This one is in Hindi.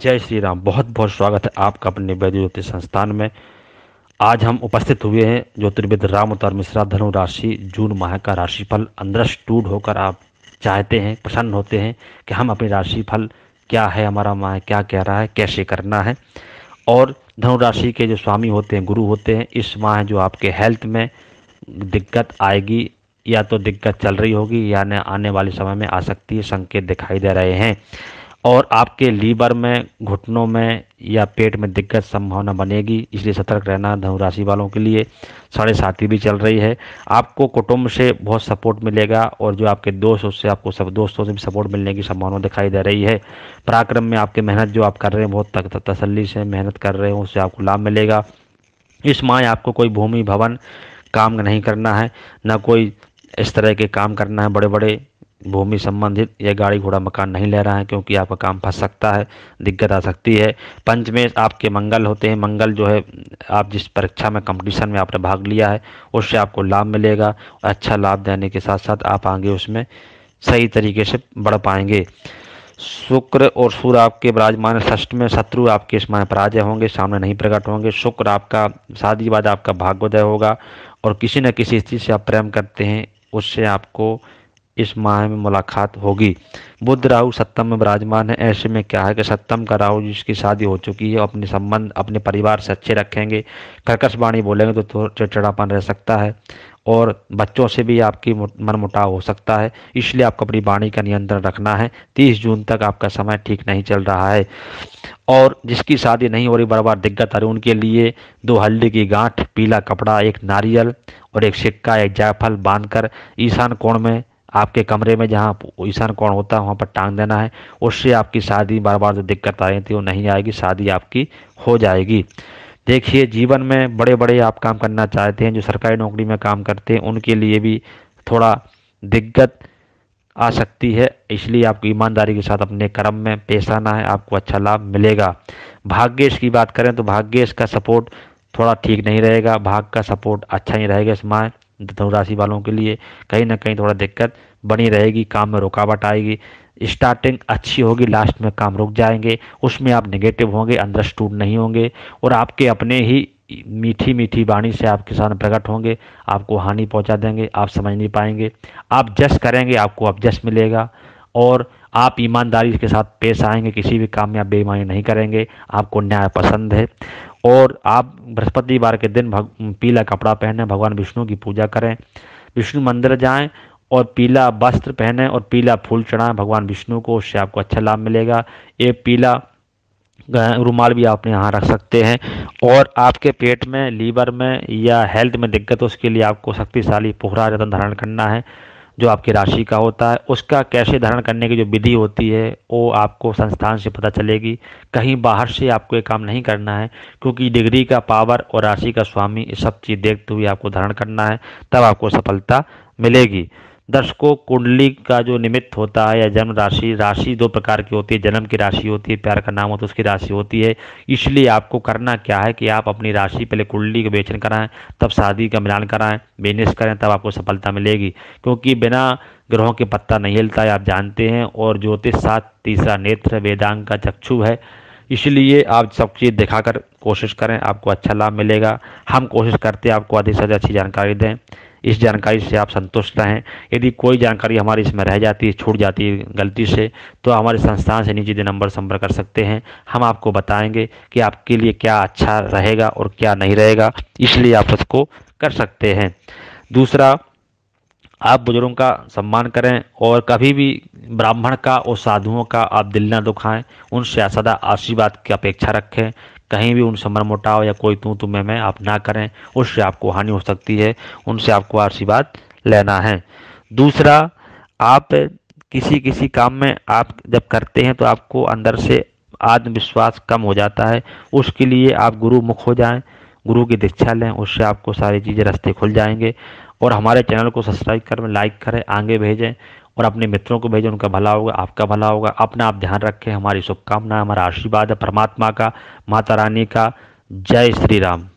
जय श्री राम बहुत बहुत स्वागत है आपका अपने वैद्य ज्योतिष संस्थान में आज हम उपस्थित हुए हैं ज्योतिर्विद राम उतार मिश्रा धनु राशि जून माह का राशिफल टूट होकर आप चाहते हैं प्रसन्न होते हैं कि हम अपने राशिफल क्या है हमारा माह क्या कह रहा है कैसे करना है और धनु राशि के जो स्वामी होते हैं गुरु होते हैं इस माह जो आपके हेल्थ में दिक्कत आएगी या तो दिक्कत चल रही होगी या न आने वाले समय में आ सकती है संकेत दिखाई दे रहे हैं और आपके लीवर में घुटनों में या पेट में दिक्कत संभावना बनेगी इसलिए सतर्क रहना धनु राशि वालों के लिए साढ़े साथी भी चल रही है आपको कुटुंब से बहुत सपोर्ट मिलेगा और जो आपके दोस्त उससे आपको सब दोस्तों से भी सपोर्ट मिलने की संभावना दिखाई दे रही है पराक्रम में आपके मेहनत जो आप कर रहे हैं बहुत तसली से मेहनत कर रहे हो उससे आपको लाभ मिलेगा इस माह आपको कोई भूमि भवन काम नहीं करना है ना कोई इस तरह के काम करना है बड़े बड़े भूमि संबंधित या गाड़ी घोड़ा मकान नहीं ले रहा है क्योंकि आपका काम फंस सकता है दिक्कत आ सकती है पंचमेश आपके मंगल होते हैं मंगल जो है आप जिस परीक्षा में कंपटीशन में आपने भाग लिया है उससे आपको लाभ मिलेगा अच्छा लाभ देने के साथ साथ आप आगे उसमें सही तरीके से बढ़ पाएंगे शुक्र और सूर्य आपके विराजमान षष्ठ में शत्रु आपके माने पराजय होंगे सामने नहीं प्रकट होंगे शुक्र आपका शादी बाद आपका भाग्योदय होगा और किसी न किसी चीज़ से आप प्रेम करते हैं उससे आपको इस माह में मुलाकात होगी बुद्ध राहु सप्तम में विराजमान है ऐसे में क्या है कि सप्तम का राहु जिसकी शादी हो चुकी है अपने संबंध अपने परिवार से अच्छे रखेंगे कर्कश वाणी बोलेंगे तो चिड़चिड़ापन रह सकता है और बच्चों से भी आपकी मनमुटाव हो सकता है इसलिए आपको अपनी वाणी का नियंत्रण रखना है तीस जून तक आपका समय ठीक नहीं चल रहा है और जिसकी शादी नहीं हो रही बार बार दिग्गत रही उनके लिए दो हल्दी की गांठ पीला कपड़ा एक नारियल और एक सिक्का एक जायफल बांधकर ईशान कोण में आपके कमरे में जहाँ ईशान कौन होता है वहाँ पर टांग देना है उससे आपकी शादी बार बार जो दिक्कत आ रही थी वो नहीं आएगी शादी आपकी हो जाएगी देखिए जीवन में बड़े बड़े आप काम करना चाहते हैं जो सरकारी नौकरी में काम करते हैं उनके लिए भी थोड़ा दिक्कत आ सकती है इसलिए आपको ईमानदारी के साथ अपने कर्म में पेश आना है आपको अच्छा लाभ मिलेगा भाग्येश की बात करें तो भाग्यश का सपोर्ट थोड़ा ठीक नहीं रहेगा भाग का सपोर्ट अच्छा ही रहेगा इस माह धनु राशि वालों के लिए कहीं ना कहीं थोड़ा दिक्कत बनी रहेगी काम में रुकावट आएगी स्टार्टिंग अच्छी होगी लास्ट में काम रुक जाएंगे उसमें आप निगेटिव होंगे अंदर नहीं होंगे और आपके अपने ही मीठी मीठी वाणी से आपके सामने प्रकट होंगे आपको हानि पहुंचा देंगे आप समझ नहीं पाएंगे आप जस करेंगे आपको अब जस मिलेगा और आप ईमानदारी के साथ पेश आएंगे किसी भी काम में आप बेईमानी नहीं करेंगे आपको न्याय पसंद है और आप बृहस्पतिवार के दिन भग, पीला कपड़ा पहने भगवान विष्णु की पूजा करें विष्णु मंदिर जाएं और पीला वस्त्र पहने और पीला फूल चढ़ाएं भगवान विष्णु को उससे आपको अच्छा लाभ मिलेगा ये पीला रुमाल भी आप यहाँ रख सकते हैं और आपके पेट में लीवर में या हेल्थ में दिक्कत उसके लिए आपको शक्तिशाली पोखरा रतन धारण करना है जो आपकी राशि का होता है उसका कैसे धारण करने की जो विधि होती है वो आपको संस्थान से पता चलेगी कहीं बाहर से आपको ये काम नहीं करना है क्योंकि डिग्री का पावर और राशि का स्वामी सब चीज़ देखते हुए आपको धारण करना है तब आपको सफलता मिलेगी दर्शकों कुंडली का जो निमित्त होता है या जन्म राशि राशि दो प्रकार की होती है जन्म की राशि होती है प्यार का नाम होता तो है उसकी राशि होती है इसलिए आपको करना क्या है कि आप अपनी राशि पहले कुंडली का बेचन कराएं तब शादी का मिलान कराएं बिजनेस करें तब आपको सफलता मिलेगी क्योंकि बिना ग्रहों के पत्ता नहीं हिलता है आप जानते हैं और ज्योतिष सात तीसरा नेत्र वेदांग का चक्षु है इसलिए आप सब चीज़ दिखाकर कोशिश करें आपको अच्छा लाभ मिलेगा हम कोशिश करते हैं आपको अधिक से अधिक अच्छी जानकारी दें इस जानकारी से आप संतुष्ट रहें यदि कोई जानकारी हमारी इसमें रह जाती है छूट जाती है गलती से तो हमारे संस्थान से निजी नंबर संपर्क कर सकते हैं हम आपको बताएंगे कि आपके लिए क्या अच्छा रहेगा और क्या नहीं रहेगा इसलिए आप उसको कर सकते हैं दूसरा आप बुजुर्गों का सम्मान करें और कभी भी ब्राह्मण का और साधुओं का आप दिल ना दुखाएं उनसे सदा आशीर्वाद की अपेक्षा रखें कहीं भी उनसे मनमुटाव या कोई तू तुम्हें मैं आप ना करें उससे आपको हानि हो सकती है उनसे आपको आशीर्वाद लेना है दूसरा आप किसी किसी काम में आप जब करते हैं तो आपको अंदर से आत्मविश्वास कम हो जाता है उसके लिए आप गुरु मुख हो जाएं गुरु की दीक्षा लें उससे आपको सारी चीज़ें रास्ते खुल जाएंगे और हमारे चैनल को सब्सक्राइब करें लाइक करें आगे भेजें और अपने मित्रों को भेजें उनका भला होगा आपका भला होगा अपना आप ध्यान रखें हमारी शुभकामनाएं हमारा आशीर्वाद है परमात्मा का माता रानी का जय श्री राम